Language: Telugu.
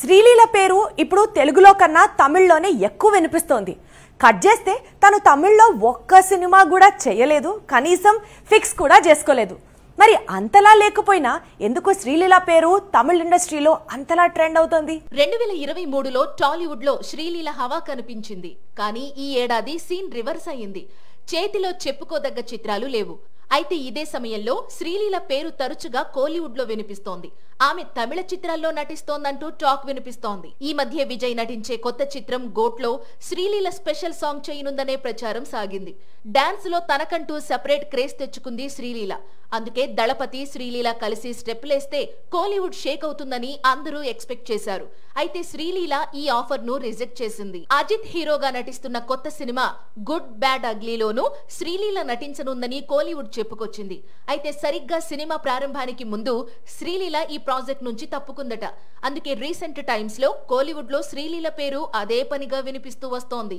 శ్రీలీల పేరు ఇప్పుడు తెలుగులో కన్నా తమిళ్లోనే ఎక్కువ వినిపిస్తోంది కట్ చేస్తే తను తమిళ్లో ఒక్క సినిమా కూడా చేయలేదు కనీసం ఫిక్స్ కూడా చేసుకోలేదు మరి అంతలా లేకపోయినా ఎందుకు శ్రీలీల పేరు తమిళ ఇండస్ట్రీలో అంతలా ట్రెండ్ అవుతుంది రెండు వేల ఇరవై మూడులో టాలీవుడ్ లో శ్రీలీల హవా కనిపించింది కానీ ఈ ఏడాది సీన్ రివర్స్ అయ్యింది చేతిలో చెప్పుకోదగ్గ చిత్రాలు లేవు అయితే ఇదే సమయంలో శ్రీలీల పేరు తరచుగా కోలీవుడ్ లో వినిపిస్తోంది ఆమె తమిళ చిత్రాల్లో నటిస్తోందంటూ టాక్ వినిపిస్తోంది ఈ మధ్య విజయ్ నటించే కొత్త చిత్రం గోట్లో శ్రీలీల స్పెషల్ సాంగ్ చేయనుందనే ప్రచారం సాగింది డాన్స్ లో తనకంటూ సెపరేట్ క్రేజ్ తెచ్చుకుంది శ్రీలీల అందుకే దళపతి శ్రీలీల కలిసి స్టెప్లేస్తే కోలీవుడ్ షేక్ అవుతుందని అందరూ ఎక్స్పెక్ట్ చేశారు అయితే శ్రీలీల ఈ ఆఫర్ ను రిజెక్ట్ చేసింది అజిత్ హీరోగా నటిస్తున్న కొత్త సినిమా గుడ్ బ్యాడ్ అగ్లీలోనూ శ్రీలీల నటించనుందని కోలీవుడ్ చెప్పుకొచ్చింది అయితే సరిగ్గా సినిమా ప్రారంభానికి ముందు శ్రీలీల ఈ ప్రాజెక్ట్ నుంచి తప్పుకుందట అందుకే రీసెంట్ టైమ్స్ లో కోలీవుడ్ లో శ్రీలీల పేరు అదే పనిగా వినిపిస్తూ వస్తోంది